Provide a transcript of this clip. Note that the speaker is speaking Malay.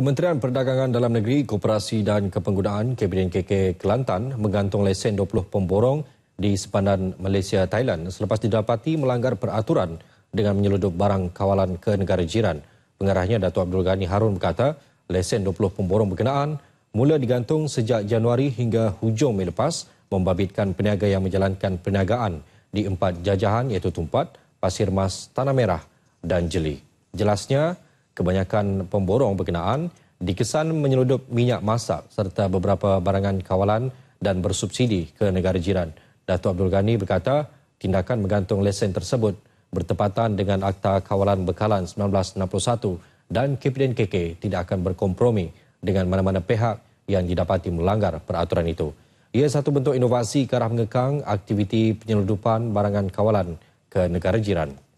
Kementerian Perdagangan Dalam Negeri, Koperasi dan Kepenggunaan Kabinet KK Kelantan menggantung lesen 20 pemborong di sepandan Malaysia Thailand selepas didapati melanggar peraturan dengan menyeludup barang kawalan ke negara jiran. Pengarahnya Datuk Abdul Ghani Harun berkata, lesen 20 pemborong berkenaan mula digantung sejak Januari hingga hujung Mei lepas membabitkan peniaga yang menjalankan perniagaan di empat jajahan iaitu Tumpat, Pasir Mas, Tanah Merah dan Jeli. Jelasnya, Kebanyakan pemborong berkenaan dikesan menyeludup minyak masak serta beberapa barangan kawalan dan bersubsidi ke negara jiran. Datuk Abdul Ghani berkata, tindakan menggantung lesen tersebut bertepatan dengan Akta Kawalan Bekalan 1961 dan KPDNKK tidak akan berkompromi dengan mana-mana pihak yang didapati melanggar peraturan itu. Ia satu bentuk inovasi ke arah mengekang aktiviti penyeludupan barangan kawalan ke negara jiran.